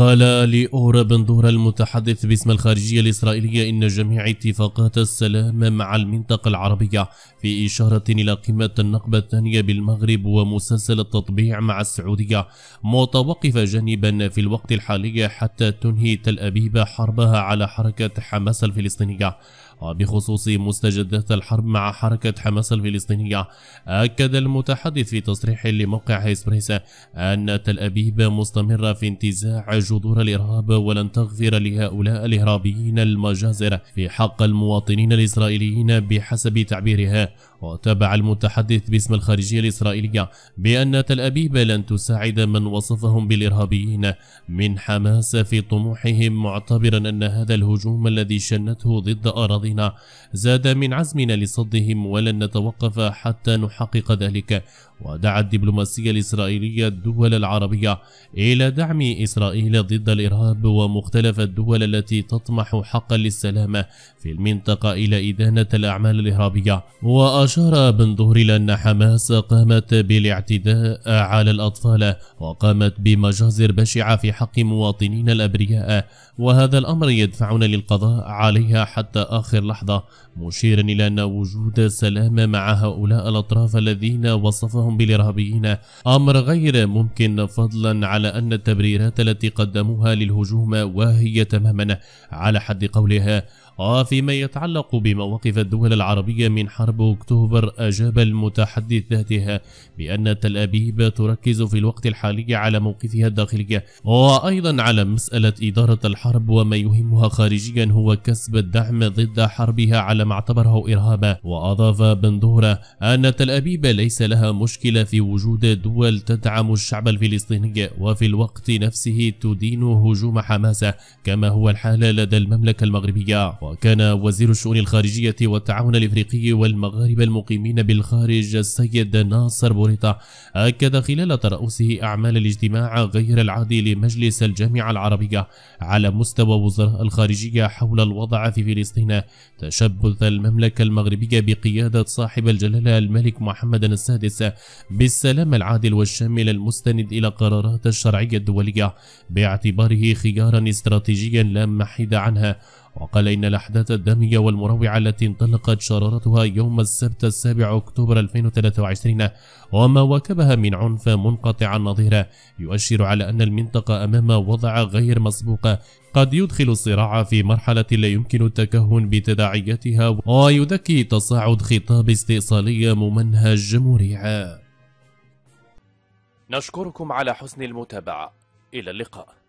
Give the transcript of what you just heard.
قال لأورا بن ظهر المتحدث باسم الخارجية الإسرائيلية إن جميع اتفاقات السلام مع المنطقة العربية في إشارة إلى قمة النقبة الثانية بالمغرب ومسلسل التطبيع مع السعودية متوقفة جانبا في الوقت الحالي حتى تنهي تل أبيب حربها على حركة حماس الفلسطينية وبخصوص مستجدات الحرب مع حركة حماس الفلسطينية أكد المتحدث في تصريح لموقع إسبريسا أن تل أبيب مستمرة في انتزاع جذور الإرهاب ولن تغفر لهؤلاء الإرهابيين المجازر في حق المواطنين الإسرائيليين بحسب تعبيرها وتابع المتحدث باسم الخارجية الإسرائيلية بأن تل أبيب لن تساعد من وصفهم بالإرهابيين من حماس في طموحهم معتبرا أن هذا الهجوم الذي شنته ضد أراضينا زاد من عزمنا لصدهم ولن نتوقف حتى نحقق ذلك ودعا الدبلوماسية الإسرائيلية الدول العربية إلى دعم إسرائيل ضد الإرهاب ومختلف الدول التي تطمح حقا للسلام في المنطقة إلى إدانة الأعمال الإرهابية وأشار بن ظهر إلى أن حماس قامت بالاعتداء على الأطفال وقامت بمجازر بشعة في حق مواطنين الأبرياء وهذا الأمر يدفعنا للقضاء عليها حتى آخر لحظة مشيرا إلى أن وجود سلام مع هؤلاء الأطراف الذين وصفهم اتهامهم بالارهابيين امر غير ممكن فضلا على ان التبريرات التي قدموها للهجوم واهيه تماما على حد قولها وفيما آه، يتعلق بمواقف الدول العربية من حرب أكتوبر أجاب المتحدث ذاتها بأن تل أبيب تركز في الوقت الحالي على موقفها الداخلي وأيضا على مسألة إدارة الحرب وما يهمها خارجيا هو كسب الدعم ضد حربها على ما اعتبره إرهابا وأضاف بن دورة أن تل أبيب ليس لها مشكلة في وجود دول تدعم الشعب الفلسطيني وفي الوقت نفسه تدين هجوم حماسة كما هو الحال لدى المملكة المغربية وكان وزير الشؤون الخارجية والتعاون الإفريقي والمغاربة المقيمين بالخارج السيد ناصر بوريطة أكد خلال ترأسه أعمال الاجتماع غير العادي لمجلس الجامعة العربية على مستوى وزراء الخارجية حول الوضع في فلسطين تشبث المملكة المغربية بقيادة صاحب الجلالة الملك محمد السادس بالسلام العادل والشامل المستند إلى قرارات الشرعية الدولية باعتباره خيارا استراتيجيا لا محيد عنها وقال إن الأحداث الدامية والمروعة التي انطلقت شرارتها يوم السبت السابع أكتوبر 2023 وما واكبها من عنف منقطع النظير يؤشر على أن المنطقة أمام وضع غير مسبوق قد يدخل الصراع في مرحلة لا يمكن التكهن بتداعياتها ويذكي تصاعد خطاب استئصالي ممنهج مريع نشكركم على حسن المتابعة إلى اللقاء